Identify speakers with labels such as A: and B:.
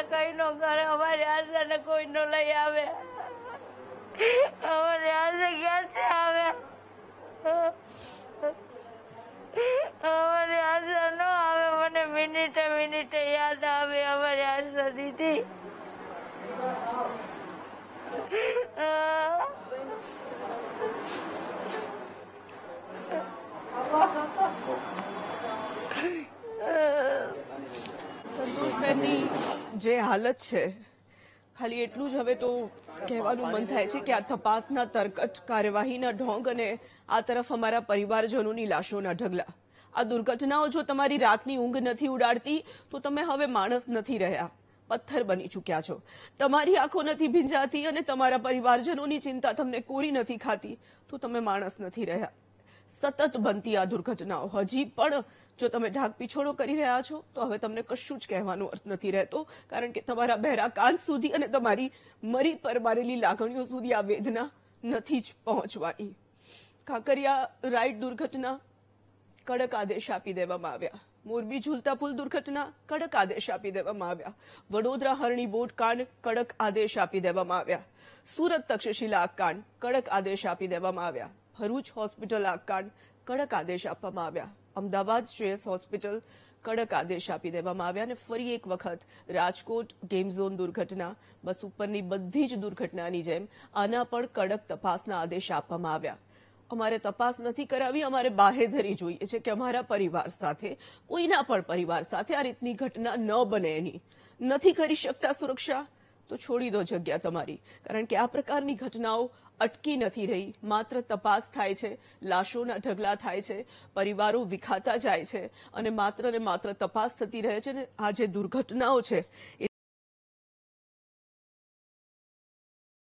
A: કઈ કઈનો ઘર અમારી આશાને નો લઈ આવે અમારી આશા ક્યાંથી આવે અમારી આશા ન આવે મને મિનિટે મિનિટે યાદ આવે અમારી આશા દીધી
B: જે હાલત છે ખાલી એટલું જ હવે તો કહેવાનું મન થાય છે કે આ તપાસના તરકટ કાર્યવાહીના ઢોંગ અને આ તરફ અમારા પરિવારજનોની લાશોના ઢગલા આ દુર્ઘટનાઓ જો તમારી રાતની ઊંઘ નથી ઉડાડતી તો તમે હવે માણસ નથી રહ્યા પથ્થર બની ચૂક્યા છો તમારી આંખો નથી ભીંજાતી અને તમારા પરિવારજનોની ચિંતા તમને કોરી નથી ખાતી તો તમે માણસ નથી રહ્યા સતત બનતી આ દુર્ઘટનાઓ હજી પણ જો તમે ઢાક પીછોડો કરી રહ્યા છો તો હવે તમને કશું જ કહેવાનો અર્થ નથી રહેતો કારણ કે તમારા બહેરા કાન સુધી અને તમારી મરી પર મારેલી લાગણીઓ સુધી આ વેદના નથી જ પહોંચવાની કાંકરિયા રાઈડ દુર્ઘટના કડક આદેશ આપી દેવામાં આવ્યા મોરબી ઝૂલતા પુલ દુર્ઘટના કડક આદેશ આપી દેવામાં આવ્યા વડોદરા હરણી બોટ કાંડ કડક આદેશ આપી દેવામાં આવ્યા સુરત તક્ષશિલા કાંડ કડક આદેશ આપી દેવામાં આવ્યા ભરૂચ હોસ્પિટલ આકાંડ કડક આદેશ આપવામાં આવ્યા અમદાવાદ શ્રેયસ હોસ્પિટલ કડક આદેશ આપી દેવામાં આવ્યા અને ફરી એક વખત રાજકોટ ગેમ ઝોન દુર્ઘટના બસ ઉપરની બધી જ દુર્ઘટનાની જેમ આના પણ કડક તપાસના આદેશ આપવામાં આવ્યા અમારે તપાસ નથી કરાવી અમારે બાહેધરી જોઈએ છે કે અમારા પરિવાર સાથે કોઈના પણ પરિવાર સાથે આ રીતની ઘટના ન બને એની નથી કરી શકતા સુરક્ષા તો છોડી દો જગ્યા તમારી કારણ કે આ પ્રકારની ઘટનાઓ અટકી નથી રહી માત્ર તપાસ થાય છે લાશોના ઢગલા થાય છે પરિવારો વિખાતા જાય છે અને માત્ર ને માત્ર તપાસ થતી રહે છે ને આ જે દુર્ઘટનાઓ છે